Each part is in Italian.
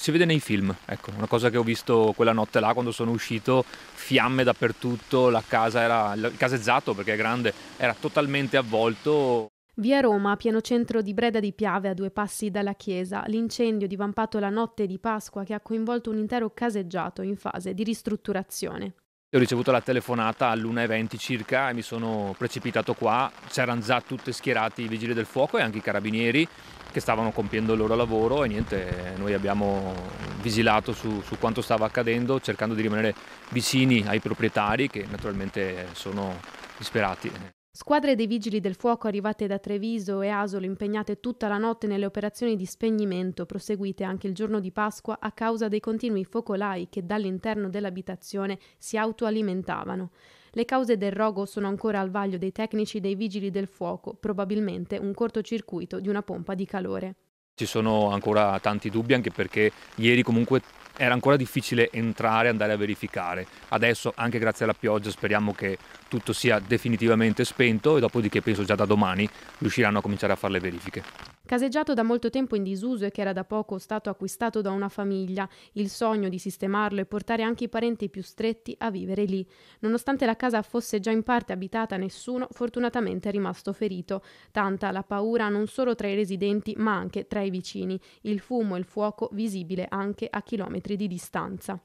si vede nei film, ecco, una cosa che ho visto quella notte là quando sono uscito, fiamme dappertutto, la casa era, il caseggiato perché è grande, era totalmente avvolto. Via Roma, pieno centro di Breda di Piave, a due passi dalla chiesa, l'incendio divampato la notte di Pasqua che ha coinvolto un intero caseggiato in fase di ristrutturazione ho ricevuto la telefonata all'1.20 circa e mi sono precipitato qua, c'erano già tutti schierati i vigili del fuoco e anche i carabinieri che stavano compiendo il loro lavoro e niente, noi abbiamo vigilato su, su quanto stava accadendo cercando di rimanere vicini ai proprietari che naturalmente sono disperati. Squadre dei vigili del fuoco arrivate da Treviso e Asolo impegnate tutta la notte nelle operazioni di spegnimento proseguite anche il giorno di Pasqua a causa dei continui focolai che dall'interno dell'abitazione si autoalimentavano. Le cause del rogo sono ancora al vaglio dei tecnici dei vigili del fuoco, probabilmente un cortocircuito di una pompa di calore. Ci sono ancora tanti dubbi anche perché ieri comunque era ancora difficile entrare e andare a verificare. Adesso, anche grazie alla pioggia, speriamo che tutto sia definitivamente spento e dopodiché penso già da domani riusciranno a cominciare a fare le verifiche caseggiato da molto tempo in disuso e che era da poco stato acquistato da una famiglia, il sogno di sistemarlo e portare anche i parenti più stretti a vivere lì. Nonostante la casa fosse già in parte abitata, nessuno fortunatamente è rimasto ferito. Tanta la paura non solo tra i residenti ma anche tra i vicini, il fumo e il fuoco visibile anche a chilometri di distanza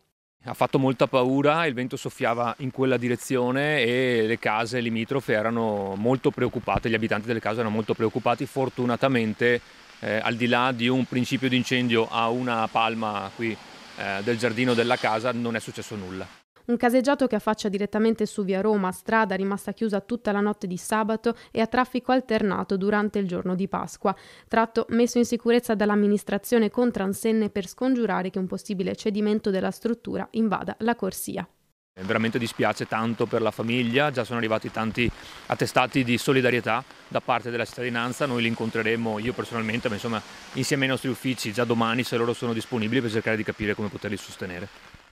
ha fatto molta paura, il vento soffiava in quella direzione e le case limitrofe erano molto preoccupate, gli abitanti delle case erano molto preoccupati. Fortunatamente, eh, al di là di un principio di incendio a una palma qui eh, del giardino della casa, non è successo nulla. Un caseggiato che affaccia direttamente su via Roma, strada rimasta chiusa tutta la notte di sabato e a traffico alternato durante il giorno di Pasqua. Tratto messo in sicurezza dall'amministrazione con transenne per scongiurare che un possibile cedimento della struttura invada la corsia. Eh, veramente dispiace tanto per la famiglia, già sono arrivati tanti attestati di solidarietà da parte della cittadinanza, noi li incontreremo io personalmente, ma insomma insieme ai nostri uffici già domani se loro sono disponibili per cercare di capire come poterli sostenere.